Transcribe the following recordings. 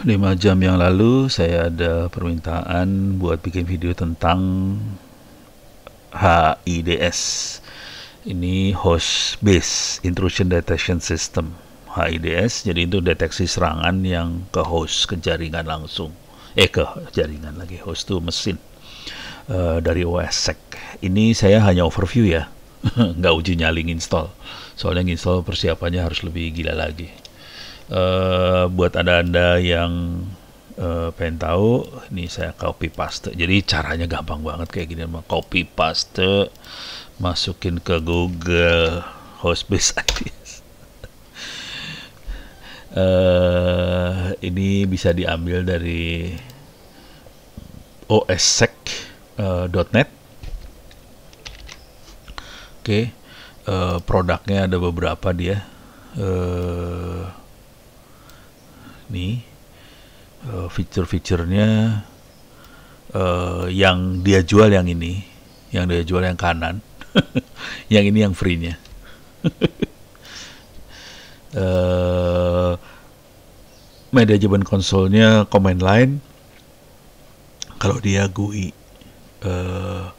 5 jam yang lalu saya ada permintaan buat bikin video tentang HIDS ini host base intrusion detection system HIDS jadi itu deteksi serangan yang ke host ke jaringan langsung eh ke jaringan lagi host itu mesin uh, eh, dari OSSEC ini saya hanya overview ya nggak uji nyaling install soalnya install persiapannya harus lebih gila lagi uh, buat ada anda yang uh, pengen tahu ini saya copy paste jadi caranya gampang banget kayak gini mah copy paste masukin ke Google Hostbase ID uh, eh, ini bisa diambil dari ossec.net uh, oke okay. uh, produknya ada beberapa dia uh, nih eh, uh, fitur-fiturnya uh, yang dia jual yang ini yang dia jual yang kanan yang ini yang free-nya uh, eh, manajemen konsolnya command line kalau dia GUI uh,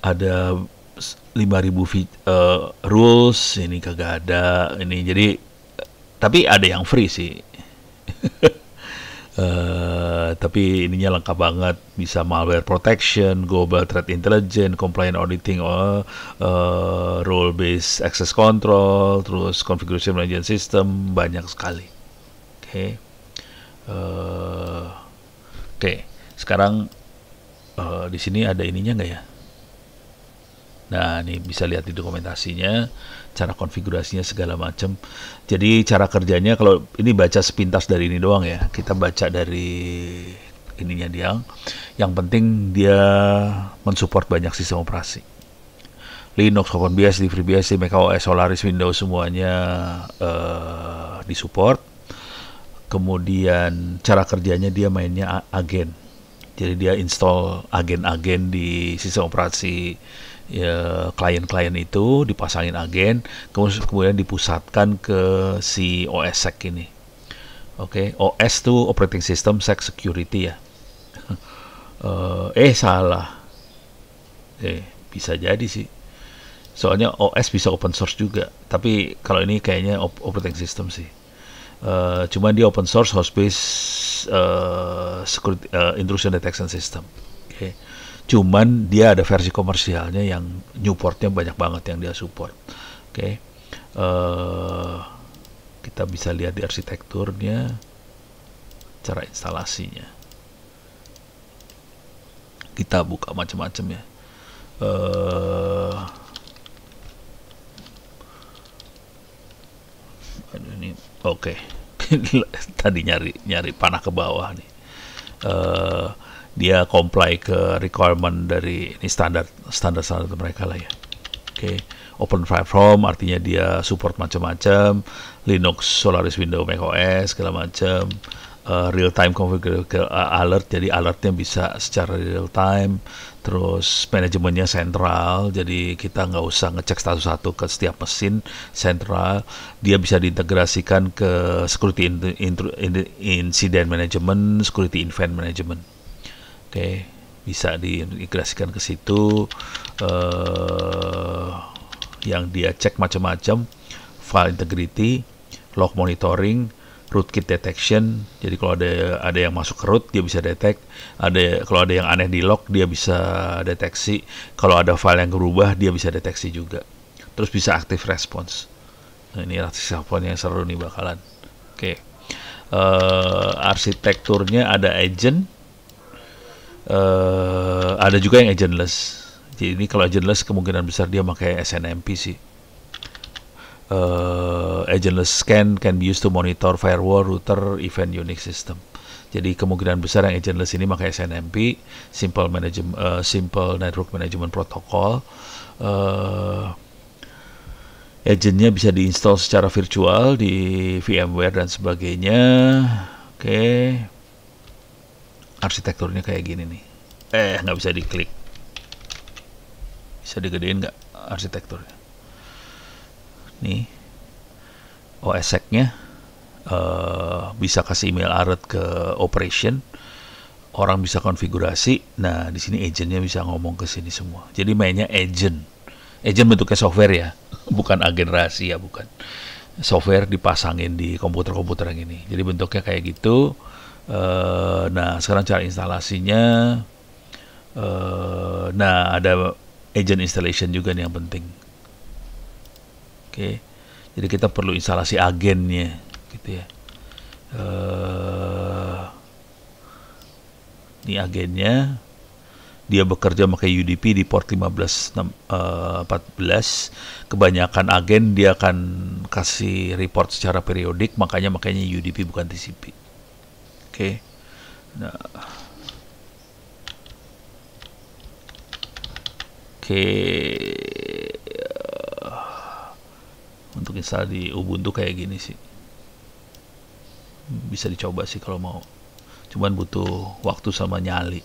ada 5000 fit, uh, rules ini kagak ada ini jadi tapi ada yang free sih Uh, tapi ininya lengkap banget bisa malware protection, global threat intelligence, compliant auditing, uh, uh, role based access control, terus configuration management system banyak sekali. Oke, okay. uh, oke. Okay. Sekarang uh, di sini ada ininya nggak ya? Nah, ini bisa lihat di dokumentasinya, cara konfigurasinya segala macam. Jadi cara kerjanya kalau ini baca sepintas dari ini doang ya. Kita baca dari ininya dia. Yang penting dia mensupport banyak sistem operasi. Linux, OpenBSD, FreeBSD, macOS, Solaris, Windows semuanya uh, disupport. Kemudian cara kerjanya dia mainnya agen. Jadi dia install agen-agen di sistem operasi ya, klien-klien itu dipasangin agen kemudian dipusatkan ke si OS Sec ini oke okay? OS tuh operating system Sec security ya eh, eh salah eh bisa jadi sih soalnya OS bisa open source juga tapi kalau ini kayaknya operating system sih uh, cuman dia open source host based uh, eh, security, uh, intrusion detection system oke okay cuman dia ada versi komersialnya yang Newportnya banyak banget yang dia support oke okay. uh, eh, kita bisa lihat di arsitekturnya cara instalasinya kita buka macam-macam ya uh, ini oke okay. tadi nyari nyari panah ke bawah nih uh, dia comply ke requirement dari ini standar standar standar mereka lah ya. Oke, okay. open platform artinya dia support macam-macam, Linux, Solaris, Windows, macOS segala macam, uh, real time configure uh, eh, alert jadi alertnya bisa secara real time, terus manajemennya sentral jadi kita nggak usah ngecek status satu ke setiap mesin sentral, dia bisa diintegrasikan ke security incident management, security event management oke okay. bisa diintegrasikan ke situ uh, yang dia cek macam-macam file integrity log monitoring rootkit detection jadi kalau ada ada yang masuk ke root dia bisa detect ada kalau ada yang aneh di log dia bisa deteksi kalau ada file yang berubah dia bisa deteksi juga terus bisa active response nah, ini aktif response yang seru nih bakalan oke okay. uh, eh, arsitekturnya ada agent uh, ada juga yang agentless jadi ini kalau agentless kemungkinan besar dia pakai SNMP sih uh, agentless scan can be used to monitor firewall router event Unix system jadi kemungkinan besar yang agentless ini pakai SNMP simple management uh, simple network management protocol uh, eh, agentnya bisa diinstal secara virtual di VMware dan sebagainya oke arsitekturnya kayak gini nih eh nggak bisa diklik bisa digedein nggak arsitekturnya nih osx oh, nya uh, eh, bisa kasih email alert ke operation orang bisa konfigurasi nah di sini agentnya bisa ngomong ke sini semua jadi mainnya agent agent bentuknya software ya bukan agen rahasia bukan software dipasangin di komputer-komputer yang ini jadi bentuknya kayak gitu Eh, nah sekarang cara instalasinya, uh, nah ada agent installation juga nih yang penting. Oke, okay. jadi kita perlu instalasi agennya, gitu ya. Uh, ini agennya dia bekerja pakai UDP di port 15 uh, 14 kebanyakan agen dia akan kasih report secara periodik makanya makanya UDP bukan TCP Okay. nah, Oke. Okay. Untuk install di Ubuntu kayak gini sih. Bisa dicoba sih kalau mau. Cuman butuh waktu sama nyali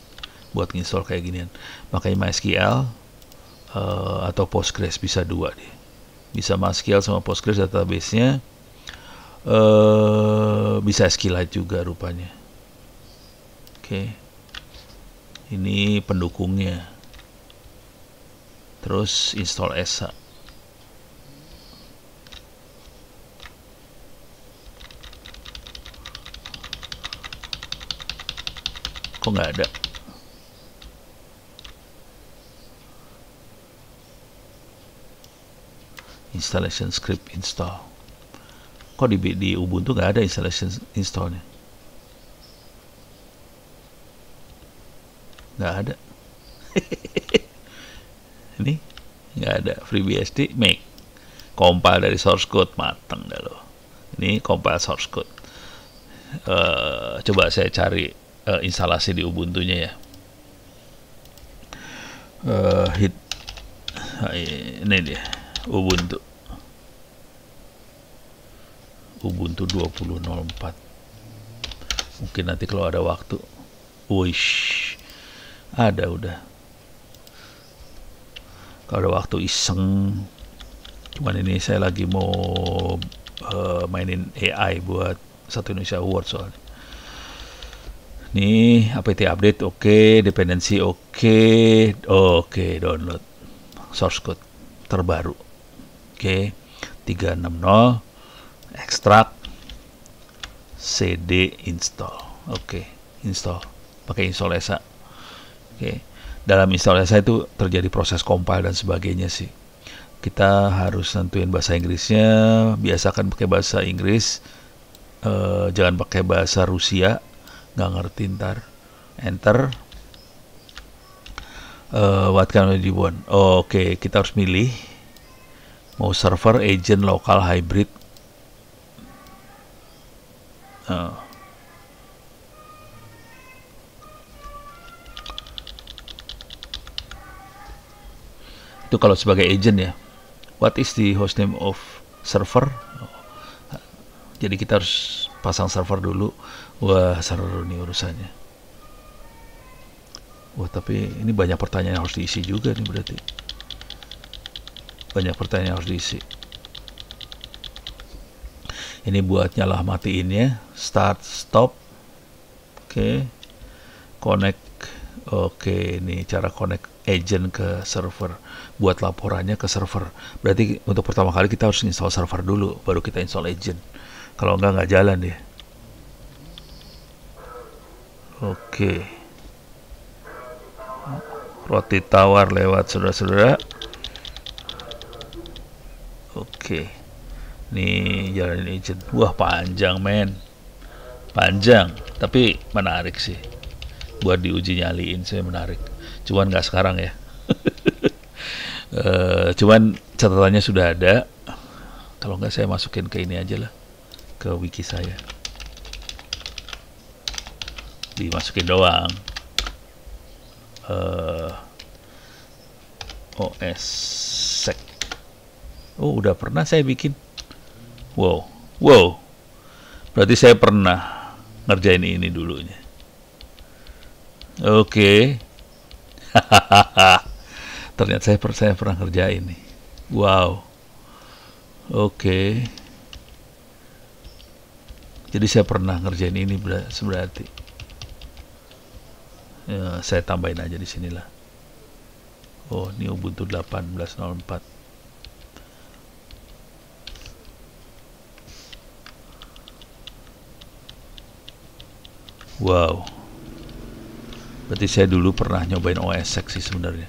buat install kayak ginian. Makanya MySQL eh, atau Postgres bisa dua deh. Bisa MySQL sama Postgres database-nya Eh, bisa skillet juga rupanya oke okay. ini pendukungnya terus install ESA kok nggak ada installation script install kok di, di Ubuntu nggak ada installation installnya nggak ada ini nggak ada FreeBSD make compile dari source code mateng dah lo ini compile source code uh, coba saya cari uh, instalasi di Ubuntu-nya ya uh, hit ah, ini dia Ubuntu Ubuntu 2004 mungkin nanti kalau ada waktu wish ada udah kalau ada waktu iseng cuman ini saya lagi mau uh, mainin AI buat satu Indonesia Award soalnya nih apt update oke okay. dependensi oke okay. oke okay, download source code terbaru oke okay. 360 Ekstrak, cd install oke okay. install pakai install esa oke okay. dalam install esa itu terjadi proses compile dan sebagainya sih kita harus nentuin bahasa Inggrisnya biasakan pakai bahasa Inggris e, jangan pakai bahasa Rusia nggak ngerti ntar enter e, what can oke kita harus milih mau server agent lokal hybrid itu kalau sebagai agent ya what is the hostname of server jadi kita harus pasang server dulu wah seru nih urusannya wah tapi ini banyak pertanyaan yang harus diisi juga nih berarti banyak pertanyaan yang harus diisi ini buat nyala matiin ya start stop oke okay. connect oke okay, ini cara connect agent ke server buat laporannya ke server berarti untuk pertama kali kita harus install server dulu baru kita install agent kalau enggak nggak jalan deh oke roti tawar lewat saudara-saudara oke okay. nih jalan agent wah panjang men panjang tapi menarik sih buat diuji nyaliin saya menarik cuman nggak sekarang ya e, cuman catatannya sudah ada kalau nggak saya masukin ke ini aja lah ke wiki saya dimasukin doang E, eh, OS sec oh udah pernah saya bikin wow wow berarti saya pernah ngerjain ini dulunya oke okay. ternyata saya, saya pernah kerja ini wow oke okay. jadi saya pernah ngerjain ini berarti ya, saya tambahin aja di sinilah oh ini Ubuntu 1804 Wow berarti saya dulu pernah nyobain OS sih sebenarnya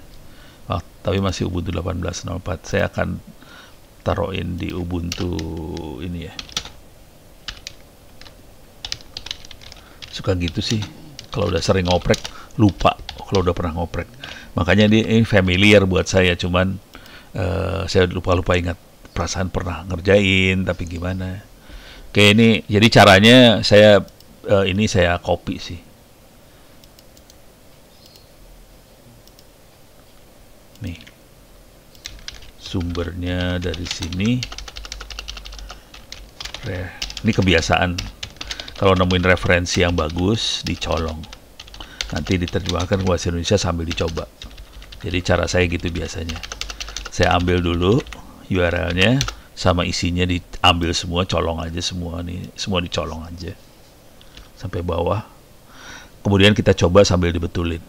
oh, tapi masih Ubuntu 18.04 saya akan taruhin di Ubuntu ini ya suka gitu sih kalau udah sering ngoprek lupa kalau udah pernah ngoprek makanya ini, ini familiar buat saya cuman uh, saya lupa-lupa ingat perasaan pernah ngerjain tapi gimana oke ini jadi caranya saya uh, ini saya copy sih sumbernya dari sini ini kebiasaan kalau nemuin referensi yang bagus dicolong nanti diterjemahkan ke bahasa Indonesia sambil dicoba jadi cara saya gitu biasanya saya ambil dulu URL-nya sama isinya diambil semua colong aja semua nih semua dicolong aja sampai bawah kemudian kita coba sambil dibetulin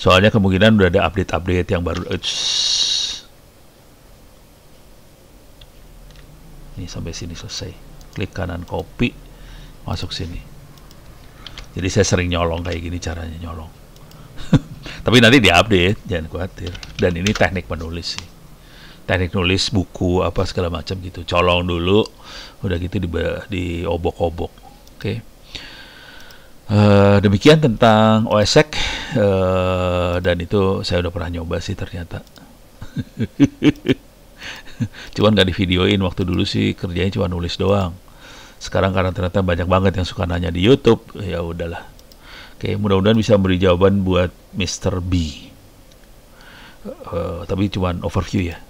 soalnya kemungkinan udah ada update-update yang baru nih sampai sini selesai klik kanan copy masuk sini jadi saya sering nyolong kayak gini caranya nyolong tapi nanti diupdate jangan khawatir dan ini teknik menulis sih teknik nulis buku apa segala macam gitu colong dulu udah gitu di diobok-obok oke okay. uh, eh, demikian tentang OSX uh, e eh, dan itu saya udah pernah nyoba sih ternyata cuman gak di videoin waktu dulu sih kerjanya cuma nulis doang sekarang karena ternyata banyak banget yang suka nanya di YouTube ya udahlah oke mudah-mudahan bisa beri jawaban buat Mr. B uh, tapi cuman overview ya